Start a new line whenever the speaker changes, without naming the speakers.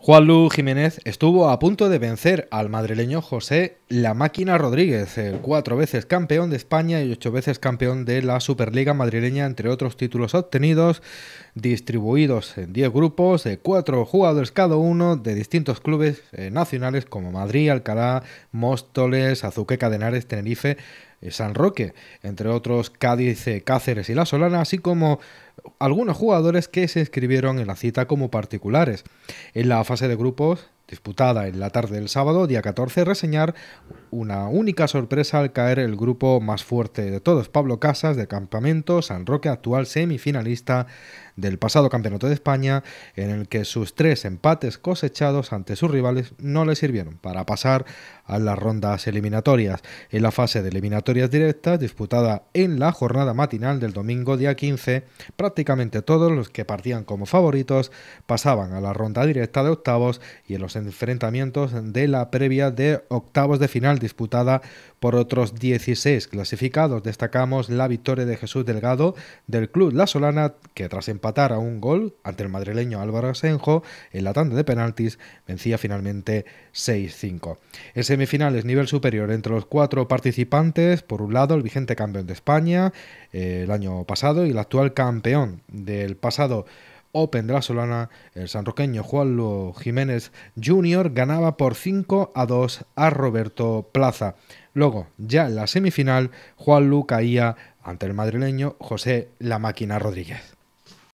Juanlu Jiménez estuvo a punto de vencer al madrileño José La Máquina Rodríguez, cuatro veces campeón de España y ocho veces campeón de la Superliga madrileña, entre otros títulos obtenidos, distribuidos en diez grupos, de cuatro jugadores cada uno de distintos clubes eh, nacionales como Madrid, Alcalá, Móstoles, Azuqueca de Tenerife, eh, San Roque, entre otros Cádiz, eh, Cáceres y La Solana, así como algunos jugadores que se inscribieron en la cita como particulares. En la fase de grupos disputada en la tarde del sábado, día 14, reseñar una única sorpresa al caer el grupo más fuerte de todos, Pablo Casas de Campamento San Roque, actual semifinalista del pasado Campeonato de España, en el que sus tres empates cosechados ante sus rivales no le sirvieron para pasar a las rondas eliminatorias. En la fase de eliminatorias directas, disputada en la jornada matinal del domingo día 15, prácticamente todos los que partían como favoritos pasaban a la ronda directa de octavos y en los enfrentamientos de la previa de octavos de final disputada por otros 16 clasificados. Destacamos la victoria de Jesús Delgado del club La Solana, que tras empatar a un gol ante el madrileño Álvaro Asenjo en la tanda de penaltis, vencía finalmente 6-5. En semifinales, nivel superior entre los cuatro participantes, por un lado el vigente campeón de España eh, el año pasado y el actual campeón del pasado Open de la Solana, el sanroqueño Juanlu Jiménez Jr. ganaba por 5 a 2 a Roberto Plaza. Luego, ya en la semifinal, Juanlu caía ante el madrileño José La Máquina Rodríguez.